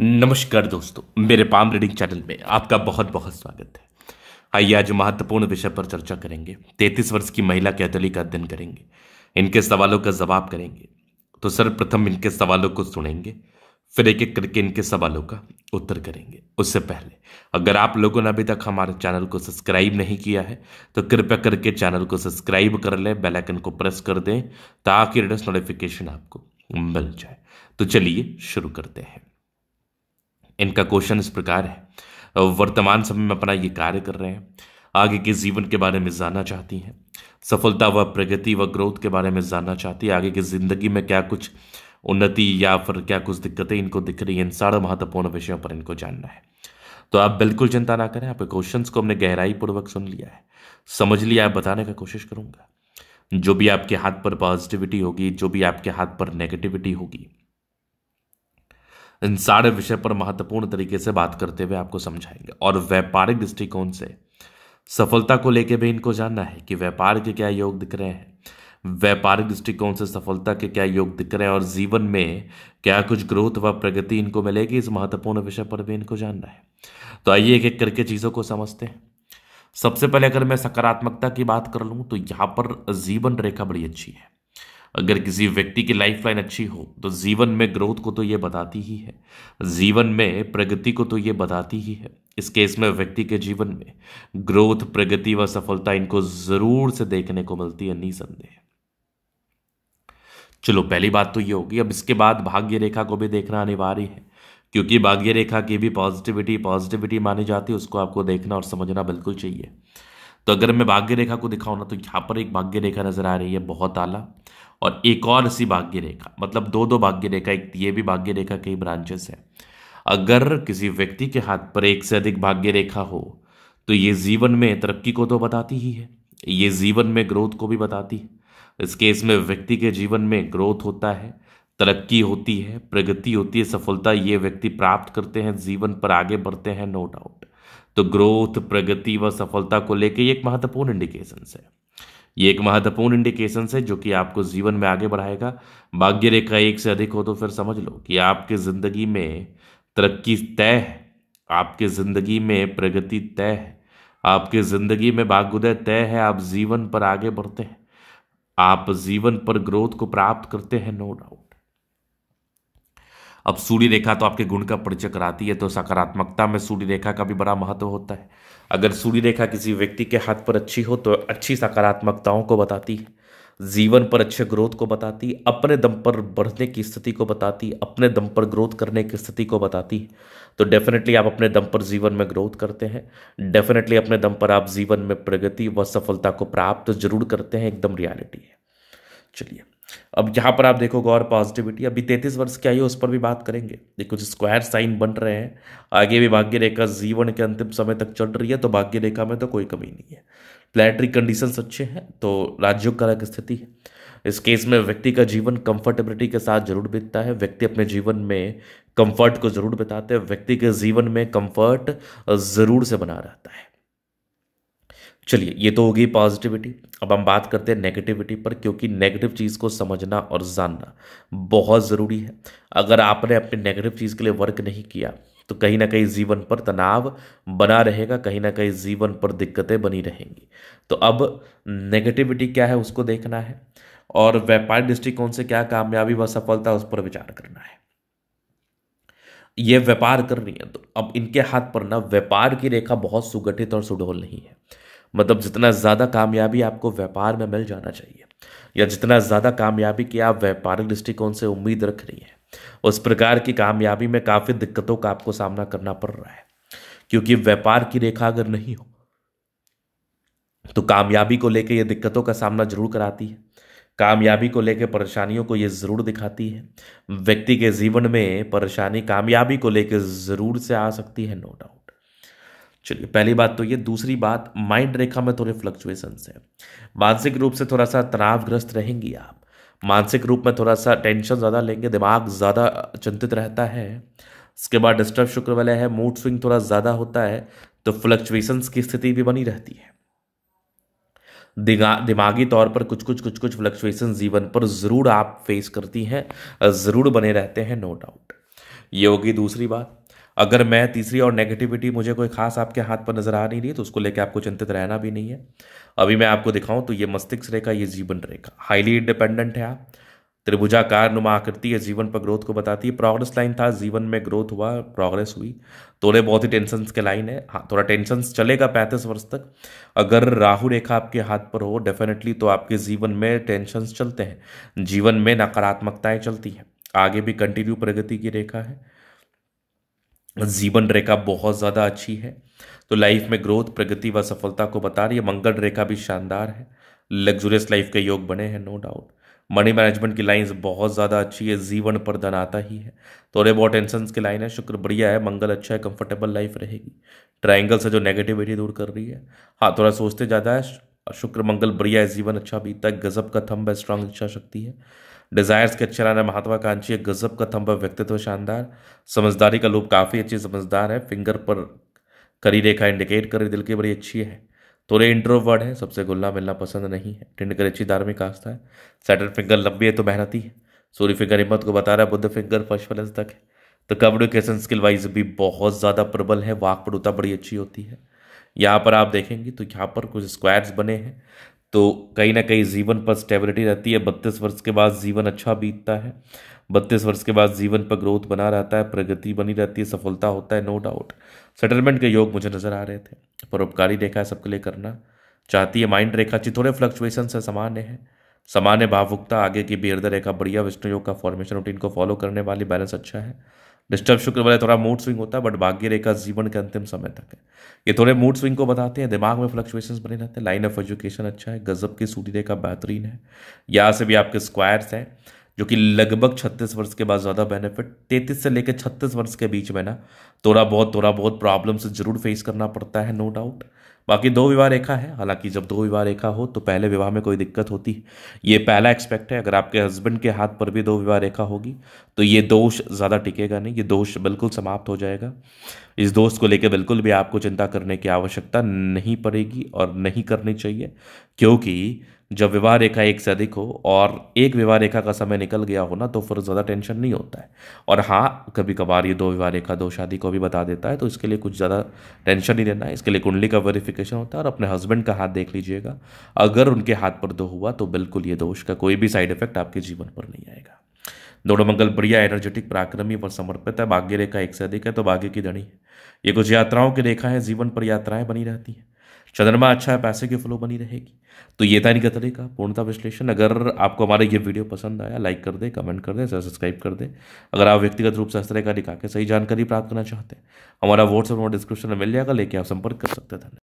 नमस्कार दोस्तों मेरे पाम रीडिंग चैनल में आपका बहुत बहुत स्वागत है आइए आज महत्वपूर्ण विषय पर चर्चा करेंगे तैतीस वर्ष की महिला कैथली का अध्ययन करेंगे इनके सवालों का जवाब करेंगे तो सर्वप्रथम इनके सवालों को सुनेंगे फिर एक एक करके इनके सवालों का उत्तर करेंगे उससे पहले अगर आप लोगों ने अभी तक हमारे चैनल को सब्सक्राइब नहीं किया है तो कृपया करके चैनल को सब्सक्राइब कर लें बेल आइकन को प्रेस कर दें ताकि नोटिफिकेशन आपको मिल जाए तो चलिए शुरू करते हैं इनका क्वेश्चन इस प्रकार है वर्तमान समय में अपना ये कार्य कर रहे हैं आगे के जीवन के बारे में जानना चाहती हैं सफलता व प्रगति व ग्रोथ के बारे में जानना चाहती है आगे की ज़िंदगी में क्या कुछ उन्नति या फिर क्या कुछ दिक्कतें इनको दिख रही हैं इन सारे महत्वपूर्ण विषयों पर इनको जानना है तो आप बिल्कुल चिंता ना करें आपके क्वेश्चंस को हमने गहराई पूर्वक सुन लिया है समझ लिया है बताने का कोशिश करूंगा जो भी आपके हाथ पर पॉजिटिविटी होगी जो भी आपके हाथ पर नेगेटिविटी होगी इन सारे विषय पर महत्वपूर्ण तरीके से बात करते हुए आपको समझाएंगे और व्यापारिक दृष्टिकोण से सफलता को लेकर भी इनको जानना है कि व्यापार के क्या योग दिख रहे हैं व्यापारिक दृष्टिकोण से सफलता के क्या योग दिख रहे हैं और जीवन में क्या कुछ ग्रोथ व प्रगति इनको मिलेगी इस महत्वपूर्ण विषय पर भी इनको जानना है तो आइए एक एक करके चीज़ों को समझते हैं सबसे पहले अगर मैं सकारात्मकता की बात कर लूँ तो यहाँ पर जीवन रेखा बड़ी अच्छी है अगर किसी व्यक्ति की लाइफलाइन अच्छी हो तो जीवन में ग्रोथ को तो ये बताती ही है जीवन में प्रगति को तो ये बताती ही है इस केस में व्यक्ति के जीवन में ग्रोथ प्रगति व सफलता इनको ज़रूर से देखने को मिलती है निसंदेह चलो पहली बात तो ये होगी अब इसके बाद भाग्य रेखा को भी देखना अनिवार्य है क्योंकि भाग्य रेखा की भी पॉजिटिविटी पॉजिटिविटी मानी जाती है उसको आपको देखना और समझना बिल्कुल चाहिए तो अगर मैं भाग्य रेखा को दिखाऊँ ना तो यहाँ पर एक भाग्य रेखा नज़र आ रही है बहुत आला और एक और सी भाग्य रेखा मतलब दो दो भाग्य रेखा एक ये भी भाग्य रेखा कई ब्रांचेस है अगर किसी व्यक्ति के हाथ पर एक से अधिक भाग्य रेखा हो तो ये जीवन में तरक्की को तो बताती ही है ये जीवन में ग्रोथ को भी बताती है इस केस में व्यक्ति के जीवन में ग्रोथ होता है तरक्की होती है प्रगति होती है सफलता ये व्यक्ति प्राप्त करते हैं जीवन पर आगे बढ़ते हैं नो डाउट तो ग्रोथ प्रगति व सफलता को लेकर एक महत्वपूर्ण इंडिकेशन है ये एक महत्वपूर्ण इंडिकेशन है जो कि आपको जीवन में आगे बढ़ाएगा भाग्य रेखा एक से अधिक हो तो फिर समझ लो कि आपके ज़िंदगी में तरक्की तय है आपके ज़िंदगी में प्रगति तय है आपके ज़िंदगी में भाग्योदय तय है आप जीवन पर आगे बढ़ते हैं आप जीवन पर ग्रोथ को प्राप्त करते हैं नो डाउट अब सूर्य रेखा तो आपके गुण का परिचय कराती है तो सकारात्मकता में सूर्य रेखा का भी बड़ा महत्व होता है अगर सूर्य रेखा किसी व्यक्ति के हाथ पर अच्छी हो तो अच्छी सकारात्मकताओं को बताती है जीवन पर अच्छे ग्रोथ को बताती अपने दम पर बढ़ने की स्थिति को बताती अपने दम पर ग्रोथ करने की स्थिति को बताती तो डेफिनेटली आप अपने दम पर जीवन में ग्रोथ करते हैं डेफिनेटली अपने दम पर आप जीवन में प्रगति व सफलता को प्राप्त जरूर करते हैं एकदम रियलिटी है चलिए अब यहाँ पर आप देखोगे और पॉजिटिविटी अभी तैंतीस वर्ष की आयु उस पर भी बात करेंगे ये कुछ स्क्वायर साइन बन रहे हैं आगे भी भाग्य रेखा जीवन के अंतिम समय तक चल रही है तो भाग्य रेखा में तो कोई कमी नहीं है प्लेटरी कंडीशंस अच्छे हैं तो राज्यों का स्थिति है इस केस में व्यक्ति का जीवन कंफर्टेबिलिटी के साथ जरूर बीतता है व्यक्ति अपने जीवन में कंफर्ट को जरूर बिताते हैं व्यक्ति के जीवन में कंफर्ट जरूर से बना रहता है चलिए ये तो होगी पॉजिटिविटी अब हम बात करते हैं नेगेटिविटी पर क्योंकि नेगेटिव चीज़ को समझना और जानना बहुत ज़रूरी है अगर आपने अपने नेगेटिव चीज़ के लिए वर्क नहीं किया तो कहीं ना कहीं जीवन पर तनाव बना रहेगा कहीं ना कहीं जीवन पर दिक्कतें बनी रहेंगी तो अब नेगेटिविटी क्या है उसको देखना है और व्यापार दृष्टिकोण से क्या कामयाबी व सफलता उस पर विचार करना है ये व्यापार करनी है तो अब इनके हाथ पर ना व्यापार की रेखा बहुत सुगठित और सुडोल नहीं है मतलब जितना ज़्यादा कामयाबी आपको व्यापार में मिल जाना चाहिए या जितना ज़्यादा कामयाबी की आप व्यापारिक दृष्टिकोण से उम्मीद रख रही हैं उस प्रकार की कामयाबी में काफ़ी दिक्कतों का आपको सामना करना पड़ रहा है क्योंकि व्यापार की रेखा अगर नहीं हो तो कामयाबी को लेकर यह दिक्कतों का सामना जरूर कराती है कामयाबी को लेकर परेशानियों को ये ज़रूर दिखाती है व्यक्ति के जीवन में परेशानी कामयाबी को लेकर ज़रूर से आ सकती है नो डाउट चलिए पहली बात तो ये दूसरी बात माइंड रेखा में थोड़े फ्लक्चुएशंस हैं मानसिक रूप से थोड़ा सा तनावग्रस्त रहेंगी आप मानसिक रूप में थोड़ा सा टेंशन ज़्यादा लेंगे दिमाग ज़्यादा चिंतित रहता है इसके बाद डिस्टर्ब शुक्र वाले है मूड स्विंग थोड़ा ज़्यादा होता है तो फ्लक्चुएशंस की स्थिति भी बनी रहती है दिमागी तौर पर कुछ कुछ कुछ कुछ फ्लक्चुएशन जीवन पर ज़रूर आप फेस करती हैं ज़रूर बने रहते हैं नो डाउट ये होगी दूसरी बात अगर मैं तीसरी और नेगेटिविटी मुझे कोई खास आपके हाथ पर नज़र आ नहीं रही तो उसको लेकर आपको चिंतित रहना भी नहीं है अभी मैं आपको दिखाऊं तो ये मस्तिष्क रेखा ये जीवन रेखा हाईली इंडिपेंडेंट है आप त्रिभुजाकार नुमा आकृति है जीवन पर ग्रोथ को बताती है प्रोग्रेस लाइन था जीवन में ग्रोथ हुआ प्रोग्रेस हुई थोड़े बहुत ही टेंशन के लाइन है हाँ थोड़ा टेंशन चलेगा पैंतीस वर्ष तक अगर राहु रेखा आपके हाथ पर हो डेफिनेटली तो आपके जीवन में टेंशन चलते हैं जीवन में नकारात्मकताएँ चलती हैं आगे भी कंटिन्यू प्रगति की रेखा है जीवन रेखा बहुत ज़्यादा अच्छी है तो लाइफ में ग्रोथ प्रगति व सफलता को बता रही है मंगल रेखा भी शानदार है लग्जूरियस लाइफ के योग बने हैं नो डाउट मनी मैनेजमेंट की लाइंस बहुत ज़्यादा अच्छी है जीवन पर धन आता ही है थोड़े बहुत टेंशन की लाइन है शुक्र बढ़िया है मंगल अच्छा है कंफर्टेबल लाइफ रहेगी ट्राइंगल से जो नेगेटिविटी दूर कर रही है हाँ थोड़ा सोचते ज़्यादा है शुक्र मंगल बढ़िया है जीवन अच्छा बीतता है गजब का थम्ब है स्ट्रांग इच्छा शक्ति है डिज़ायर्स के अच्छे राना महत्वाकांक्षी एक गजब का थम्बा व्यक्तित्व शानदार समझदारी का लोग काफ़ी अच्छी समझदार है फिंगर पर करी रेखा इंडिकेट कर रही दिल की बड़ी अच्छी है थोड़े तो इंट्रोवर्ड है सबसे गुल्ला मिलना पसंद नहीं है टिंडकर अच्छी धार्मिक आस्था है सैटन फिंगर लंबी है तो मेहनती है सूर्य फिंगर हिम्मत को बता रहा है बुद्ध फिंगर फर्स्ट फलस तक है तो कम्युनिकेशन स्किल वाइज भी बहुत ज़्यादा प्रबल है वाकपटुता बड़ी अच्छी होती है यहाँ पर आप देखेंगे तो यहाँ पर कुछ स्क्वायर्स बने हैं तो कहीं ना कहीं जीवन पर स्टेबिलिटी रहती है बत्तीस वर्ष के बाद जीवन अच्छा बीतता है बत्तीस वर्ष के बाद जीवन पर ग्रोथ बना रहता है प्रगति बनी रहती है सफलता होता है नो डाउट सेटलमेंट के योग मुझे नज़र आ रहे थे परोपकारी रेखा है सबके लिए करना चाहती है माइंड रेखा अच्छी थोड़े फ्लक्चुएशन से सामान्य है सामान्य भावुकता आगे की बेहद रेखा बढ़िया विष्णु योग का फॉर्मेशन रूटीन को फॉलो करने वाली बैलेंस अच्छा है डिस्टर्ब शुक्र वाले थोड़ा मूड स्विंग होता है बट भाग्य रेखा जीवन के अंतिम समय तक है ये थोड़े मूड स्विंग को बताते हैं दिमाग में फ्लक्चुएशंस बने रहते हैं लाइन ऑफ एजुकेशन अच्छा है गजब की सूटी रेखा बेहतरीन है यहाँ से भी आपके स्क्वायर्स हैं जो कि लगभग 36 वर्ष के बाद ज़्यादा बेनिफिट 33 से लेकर 36 वर्ष के बीच में ना थोड़ा बहुत थोड़ा बहुत प्रॉब्लम्स जरूर फेस करना पड़ता है नो डाउट बाकी दो विवाह रेखा है हालांकि जब दो विवाह रेखा हो तो पहले विवाह में कोई दिक्कत होती है ये पहला एक्सपेक्ट है अगर आपके हस्बैंड के हाथ पर भी दो विवाह रेखा होगी तो ये दोष ज़्यादा टिकेगा नहीं ये दोष बिल्कुल समाप्त हो जाएगा इस दोष को लेकर बिल्कुल भी आपको चिंता करने की आवश्यकता नहीं पड़ेगी और नहीं करनी चाहिए क्योंकि जब विवाह रेखा एक से अधिक हो और एक विवाह रेखा का समय निकल गया हो ना तो फिर ज़्यादा टेंशन नहीं होता है और हाँ कभी कभार ये दो विवाह रेखा दो शादी को भी बता देता है तो इसके लिए कुछ ज़्यादा टेंशन नहीं लेना है इसके लिए कुंडली का वेरिफिकेशन होता है और अपने हस्बैंड का हाथ देख लीजिएगा अगर उनके हाथ पर दो हुआ तो बिल्कुल ये दोष का कोई भी साइड इफेक्ट आपके जीवन पर नहीं आएगा दोनों मंगल बढ़िया एनर्जेटिक पराक्रमी पर समर्पित है भाग्य रेखा एक से अधिक है तो भाग्य की धनी ये कुछ यात्राओं की रेखा है जीवन पर यात्राएं बनी रहती हैं चंद्रमा अच्छा है पैसे की फ्लो बनी रहेगी तो ये था इनके तरह का पूर्णता विश्लेषण अगर आपको हमारा ये वीडियो पसंद आया लाइक कर दे कमेंट कर दे सब्सक्राइब कर दे अगर आप व्यक्तिगत रूप से इस तरह का दिखा के सही जानकारी प्राप्त करना चाहते हैं हमारा व्हाट्सएप नंबर डिस्क्रिप्शन में मिल जाएगा लेके आप संपर्क कर सकते हैं